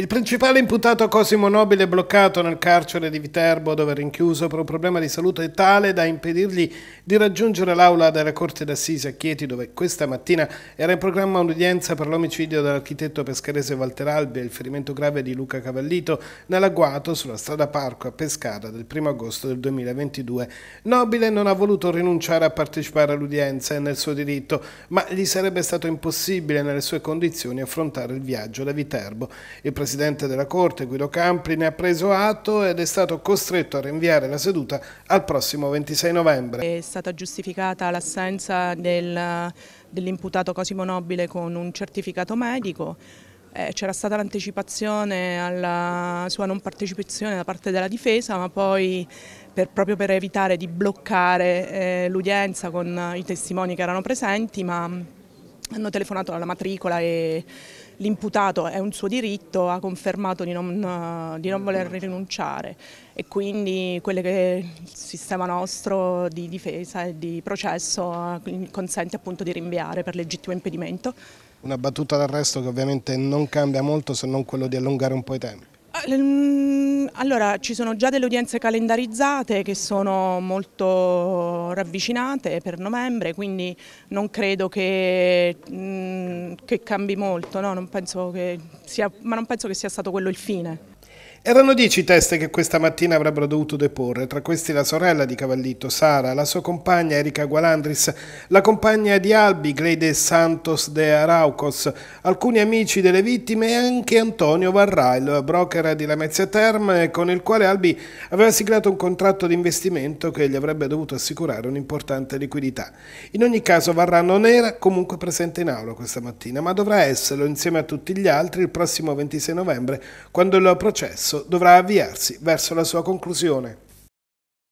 Il principale imputato Cosimo Nobile è bloccato nel carcere di Viterbo dove è rinchiuso per un problema di salute tale da impedirgli di raggiungere l'aula della Corte d'Assise a Chieti dove questa mattina era in programma un'udienza per l'omicidio dell'architetto pescarese Walter Albi e il ferimento grave di Luca Cavallito nell'agguato sulla strada Parco a Pescara del 1 agosto del 2022. Nobile non ha voluto rinunciare a partecipare all'udienza e nel suo diritto, ma gli sarebbe stato impossibile nelle sue condizioni affrontare il viaggio da Viterbo. Il presidente della Corte, Guido Campri, ne ha preso atto ed è stato costretto a rinviare la seduta al prossimo 26 novembre. È stata giustificata l'assenza dell'imputato Cosimo Nobile con un certificato medico. Eh, c'era stata l'anticipazione alla sua non partecipazione da parte della difesa, ma poi per, proprio per evitare di bloccare eh, l'udienza con i testimoni che erano presenti, ma hanno telefonato alla matricola e l'imputato è un suo diritto, ha confermato di non, di non, voler rinunciare e quindi quello che il sistema nostro di difesa e di processo ah, consente appunto di rinviare per legittimo impedimento. Una battuta d'arresto che ovviamente non cambia molto se non quello di allungare un po' i tempi. Ah, mm, allora, ci sono già delle udienze calendarizzate che sono molto ravvicinate per novembre, quindi non credo che che cambi molto, no? non penso che sia, ma non penso che sia stato quello il fine. Erano dieci teste che questa mattina avrebbero dovuto deporre, tra questi la sorella di Cavallito, Sara, la sua compagna Erika Gualandris, la compagna di Albi, Gleide Santos de Araucos, alcuni amici delle vittime e anche Antonio Varrà, il broker di Lamezia Terme, con il quale Albi aveva siglato un contratto di investimento che gli avrebbe dovuto assicurare un'importante liquidità. In ogni caso Varrà non era comunque presente in aula questa mattina, ma dovrà esserlo insieme a tutti gli altri il prossimo 26 novembre, quando il processo processo dovrà avviarsi verso la sua conclusione.